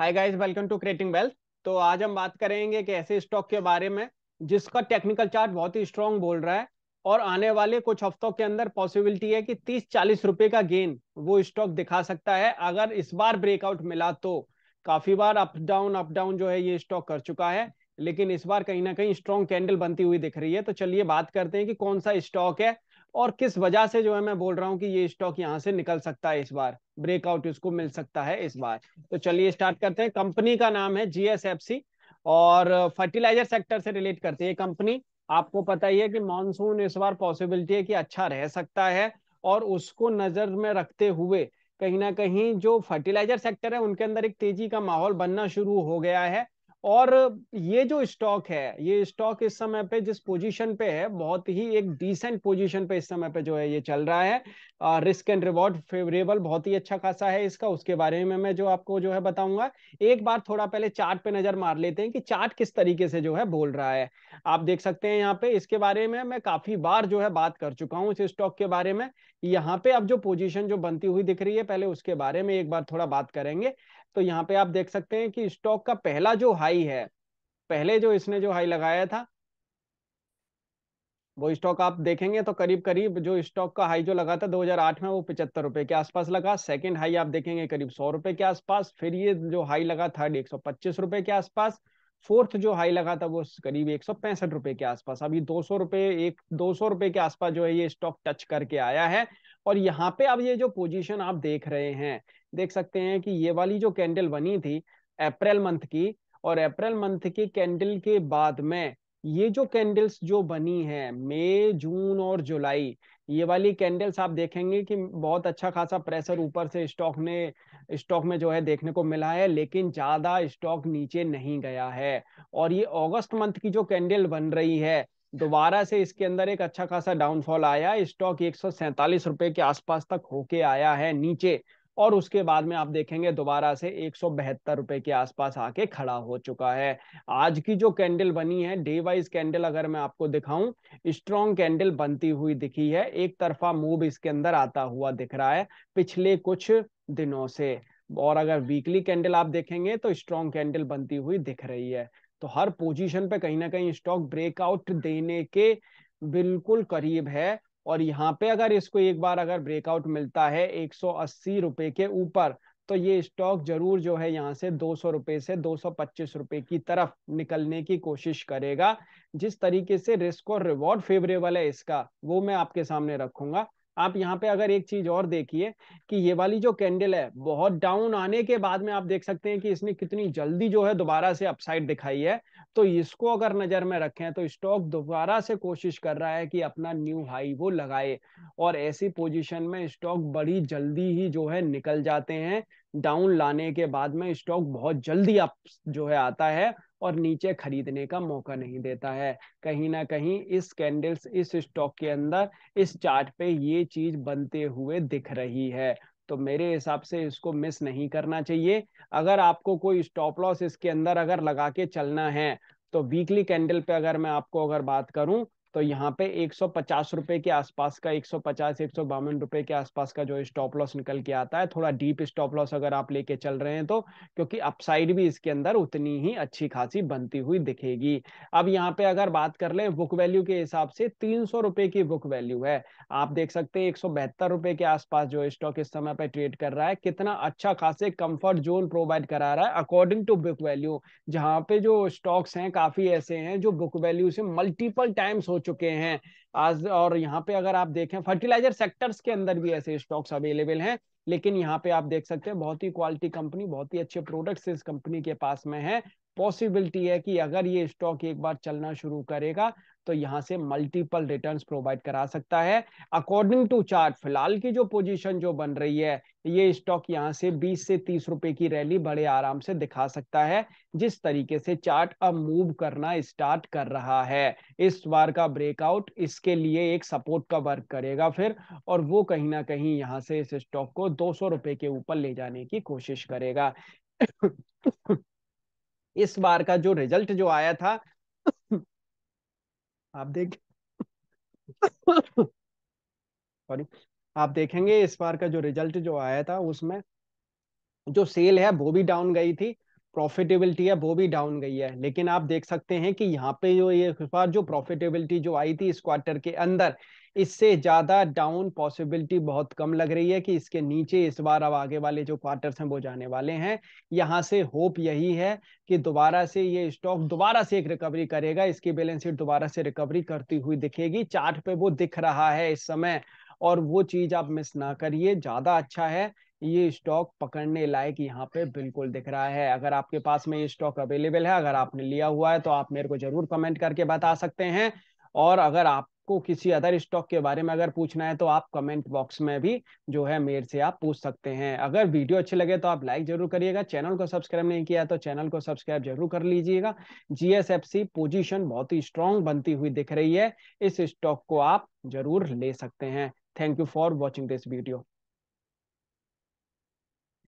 hi guys welcome to creating wealth तो आज हम बात करेंगे कि ऐसे स्टॉक के बारे में जिसका टेक्निकल चार्ट बहुत ही स्ट्रॉन्ग बोल रहा है और आने वाले कुछ हफ्तों के अंदर पॉसिबिलिटी है कि तीस चालीस रुपए का गेन वो स्टॉक दिखा सकता है अगर इस बार ब्रेकआउट मिला तो काफी बार अप डाउन अप डाउन जो है ये स्टॉक कर चुका है लेकिन इस बार कहीं ना कहीं स्ट्रॉन्ग कैंडल बनती हुई दिख रही है तो चलिए बात करते हैं कि कौन सा स्टॉक है और किस वजह से जो है मैं बोल रहा हूँ कि ये स्टॉक यहाँ से निकल सकता है इस बार ब्रेकआउट इसको मिल सकता है इस बार तो चलिए स्टार्ट करते हैं कंपनी का नाम है जीएसएफसी और फर्टिलाइजर सेक्टर से रिलेट हैं ये कंपनी आपको पता ही है कि मानसून इस बार पॉसिबिलिटी है कि अच्छा रह सकता है और उसको नजर में रखते हुए कहीं ना कहीं जो फर्टिलाइजर सेक्टर है उनके अंदर एक तेजी का माहौल बनना शुरू हो गया है और ये जो स्टॉक है ये स्टॉक इस समय पे जिस पोजीशन पे है बहुत ही एक डिसेंट पोजीशन पे इस समय पे जो है ये चल रहा है आ, रिस्क एंड रिवॉर्ड फेवरेबल बहुत ही अच्छा खासा है इसका उसके बारे में मैं जो आपको जो है बताऊंगा एक बार थोड़ा पहले चार्ट पे नजर मार लेते हैं कि चार्ट किस तरीके से जो है बोल रहा है आप देख सकते हैं यहाँ पे इसके बारे में मैं काफी बार जो है बात कर चुका हूँ इस स्टॉक के बारे में यहाँ पे अब जो पोजिशन जो बनती हुई दिख रही है पहले उसके बारे में एक बार थोड़ा बात करेंगे तो यहाँ पे आप देख सकते हैं कि स्टॉक का पहला जो हाई है पहले जो इसने जो हाई लगाया था वो स्टॉक आप देखेंगे तो करीब करीब जो स्टॉक का हाई जो लगा था 2008 में वो पिचहत्तर रुपए के आसपास लगा सेकंड हाई आप देखेंगे करीब सौ रुपए के आसपास फिर ये जो हाई लगा थर्ड एक सौ पच्चीस रुपए के आसपास फोर्थ जो हाई लगा था वो करीब एक सौ पैंसठ रुपए के आसपास अभी दो सौ रुपए एक दो सौ रुपए के आसपास जो है ये स्टॉक टच करके आया है और यहाँ पे अब ये जो पोजीशन आप देख रहे हैं देख सकते हैं कि ये वाली जो कैंडल बनी थी अप्रैल मंथ की और अप्रैल मंथ के कैंडल के बाद में ये जो कैंडल्स जो बनी है मई जून और जुलाई ये वाली कैंडल्स आप देखेंगे कि बहुत अच्छा खासा प्रेशर ऊपर से स्टॉक ने स्टॉक में जो है देखने को मिला है लेकिन ज्यादा स्टॉक नीचे नहीं गया है और ये अगस्त मंथ की जो कैंडल बन रही है दोबारा से इसके अंदर एक अच्छा खासा डाउनफॉल आया स्टॉक एक सौ के आसपास तक होके आया है नीचे और उसके बाद में आप देखेंगे दोबारा से एक सौ रुपए के आसपास आके खड़ा हो चुका है आज की जो कैंडल बनी है डे वाइज कैंडल अगर मैं आपको दिखाऊं स्ट्रॉन्ग कैंडल बनती हुई दिखी है एक तरफा मूव इसके अंदर आता हुआ दिख रहा है पिछले कुछ दिनों से और अगर वीकली कैंडल आप देखेंगे तो स्ट्रॉन्ग कैंडल बनती हुई दिख रही है तो हर पोजिशन पे कहीं ना कहीं स्टॉक ब्रेकआउट देने के बिल्कुल करीब है और यहाँ पे अगर इसको एक बार अगर ब्रेकआउट मिलता है एक रुपए के ऊपर तो ये स्टॉक जरूर जो है यहाँ से दो सौ रुपए से दो सौ पच्चीस रुपए की तरफ निकलने की कोशिश करेगा जिस तरीके से रिस्क और रिवॉर्ड फेवरेबल है इसका वो मैं आपके सामने रखूंगा आप यहाँ पे अगर एक चीज और देखिए कि ये वाली जो कैंडल है बहुत डाउन आने के बाद में आप देख सकते हैं कि इसने कितनी जल्दी जो है दोबारा से अपसाइड दिखाई है तो इसको अगर नजर में रखें तो स्टॉक दोबारा से कोशिश कर रहा है कि अपना न्यू हाई वो लगाए और ऐसी पोजिशन में स्टॉक बड़ी जल्दी ही जो है निकल जाते हैं डाउन लाने के बाद में स्टॉक बहुत जल्दी आप जो है आता है और नीचे खरीदने का मौका नहीं देता है कहीं ना कहीं इस कैंडल्स इस स्टॉक के अंदर इस चार्ट पे ये चीज बनते हुए दिख रही है तो मेरे हिसाब से इसको मिस नहीं करना चाहिए अगर आपको कोई स्टॉप लॉस इसके अंदर अगर लगा के चलना है तो वीकली कैंडल पे अगर मैं आपको अगर बात करूं तो यहाँ पे एक रुपए के आसपास का एक सौ बावन रुपए के आसपास का जो स्टॉप लॉस निकल के आता है थोड़ा डीप स्टॉप लॉस अगर आप लेके चल रहे हैं तो क्योंकि अपसाइड भी इसके अंदर उतनी ही अच्छी खासी बनती हुई दिखेगी अब यहाँ पे अगर बात कर ले बुक वैल्यू के हिसाब से तीन सौ रुपए की बुक वैल्यू है आप देख सकते हैं एक सौ बहत्तर रुपए के आसपास जो स्टॉक इस समय पर ट्रेड कर रहा है कितना अच्छा खासे कम्फर्ट जोन प्रोवाइड करा रहा है अकॉर्डिंग टू बुक वैल्यू जहाँ पे जो स्टॉक्स हैं काफी ऐसे हैं जो बुक वैल्यू से मल्टीपल टाइम्स हो चुके हैं आज और यहाँ पे अगर आप देखें फर्टिलाइजर सेक्टर्स के अंदर भी ऐसे स्टॉक्स अवेलेबल हैं लेकिन यहाँ पे आप देख सकते हैं बहुत ही क्वालिटी कंपनी बहुत ही अच्छे प्रोडक्ट्स इस कंपनी के पास में है पॉसिबिलिटी है कि अगर ये स्टॉक एक बार चलना शुरू करेगा तो यहाँ से मल्टीपल रिटर्न्स प्रोवाइड करा सकता है अकॉर्डिंग टू चार्ट फिलहाल की जो पोजीशन जो बन रही है ये स्टॉक यहाँ से 20 से 30 रुपए की रैली बड़े आराम से दिखा सकता है जिस तरीके से चार्ट अब मूव करना स्टार्ट कर रहा है इस बार का ब्रेकआउट इसके लिए एक सपोर्ट का वर्क करेगा फिर और वो कहीं ना कहीं यहाँ से इस स्टॉक को दो सौ रुपए के ऊपर ले जाने की कोशिश करेगा इस बार का जो रिजल्ट जो आया था आप देख सॉरी आप देखेंगे इस बार का जो रिजल्ट जो आया था उसमें जो सेल है वो भी डाउन गई थी प्रॉफिटेबिलिटी है वो भी डाउन गई है लेकिन आप देख सकते हैं कि यहाँ पे जो ये बार जो प्रॉफिटेबिलिटी जो आई थी इस क्वार्टर के अंदर इससे ज्यादा डाउन पॉसिबिलिटी बहुत कम लग रही है कि इसके नीचे इस बार अब आगे वाले जो क्वार्टर्स हैं वो जाने वाले हैं यहाँ से होप यही है कि दोबारा से ये स्टॉक दोबारा से एक रिकवरी करेगा इसकी बैलेंस शीट दोबारा से रिकवरी करती हुई दिखेगी चार्ट पे वो दिख रहा है इस समय और वो चीज आप मिस ना करिए ज्यादा अच्छा है ये स्टॉक पकड़ने लायक यहाँ पे बिल्कुल दिख रहा है अगर आपके पास में ये स्टॉक अवेलेबल है अगर आपने लिया हुआ है तो आप मेरे को जरूर कमेंट करके बता सकते हैं और अगर आप आपको किसी अदर स्टॉक के बारे में अगर पूछना है तो आप कमेंट बॉक्स में भी जो है मेरे से आप पूछ सकते हैं अगर वीडियो अच्छे लगे तो आप लाइक जरूर करिएगा चैनल को सब्सक्राइब नहीं किया तो चैनल को सब्सक्राइब जरूर कर लीजिएगा जीएसएफसी पोजीशन बहुत ही स्ट्रांग बनती हुई दिख रही है इस स्टॉक को आप जरूर ले सकते हैं thank you for watching this video